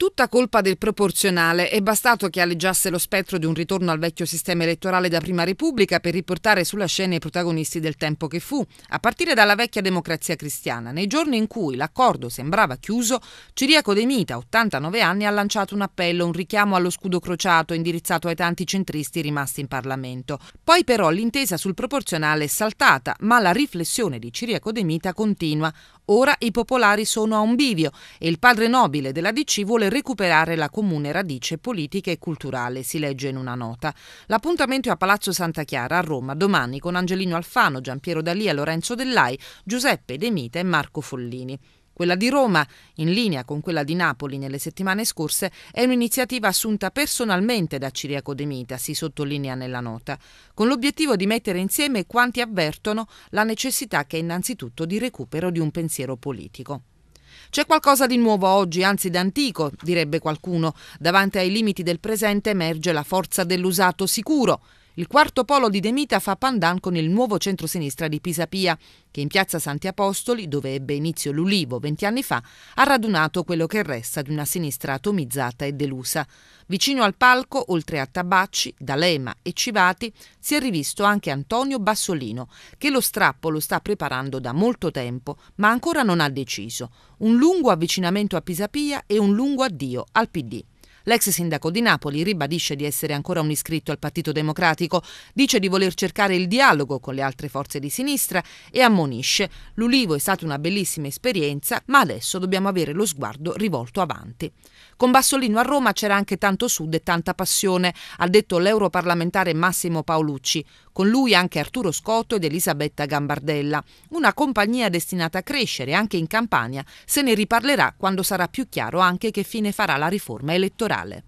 tutta colpa del proporzionale. È bastato che alleggiasse lo spettro di un ritorno al vecchio sistema elettorale da Prima Repubblica per riportare sulla scena i protagonisti del tempo che fu, a partire dalla vecchia democrazia cristiana. Nei giorni in cui l'accordo sembrava chiuso, Ciriaco De Mita, 89 anni, ha lanciato un appello, un richiamo allo scudo crociato indirizzato ai tanti centristi rimasti in Parlamento. Poi però l'intesa sul proporzionale è saltata, ma la riflessione di Ciriaco De Mita continua. Ora i popolari sono a un bivio e il padre nobile della DC vuole recuperare la comune radice politica e culturale, si legge in una nota. L'appuntamento è a Palazzo Santa Chiara a Roma domani con Angelino Alfano, Giampiero D'Alia, Lorenzo Dellai, Giuseppe De Mita e Marco Follini. Quella di Roma, in linea con quella di Napoli nelle settimane scorse, è un'iniziativa assunta personalmente da Ciriaco De Mita, si sottolinea nella nota, con l'obiettivo di mettere insieme quanti avvertono la necessità che è innanzitutto di recupero di un pensiero politico. C'è qualcosa di nuovo oggi, anzi d'antico, direbbe qualcuno. Davanti ai limiti del presente emerge la forza dell'usato sicuro. Il quarto polo di Demita fa pandan con il nuovo centro-sinistra di Pisapia, che in piazza Santi Apostoli, dove ebbe inizio l'Ulivo 20 anni fa, ha radunato quello che resta di una sinistra atomizzata e delusa. Vicino al palco, oltre a Tabacci, D'Alema e Civati, si è rivisto anche Antonio Bassolino, che lo strappo lo sta preparando da molto tempo, ma ancora non ha deciso. Un lungo avvicinamento a Pisapia e un lungo addio al PD. L'ex sindaco di Napoli ribadisce di essere ancora un iscritto al Partito Democratico, dice di voler cercare il dialogo con le altre forze di sinistra e ammonisce l'Ulivo è stata una bellissima esperienza, ma adesso dobbiamo avere lo sguardo rivolto avanti. Con Bassolino a Roma c'era anche tanto sud e tanta passione, ha detto l'europarlamentare Massimo Paolucci. Con lui anche Arturo Scotto ed Elisabetta Gambardella. Una compagnia destinata a crescere anche in Campania. Se ne riparlerà quando sarà più chiaro anche che fine farà la riforma elettorale.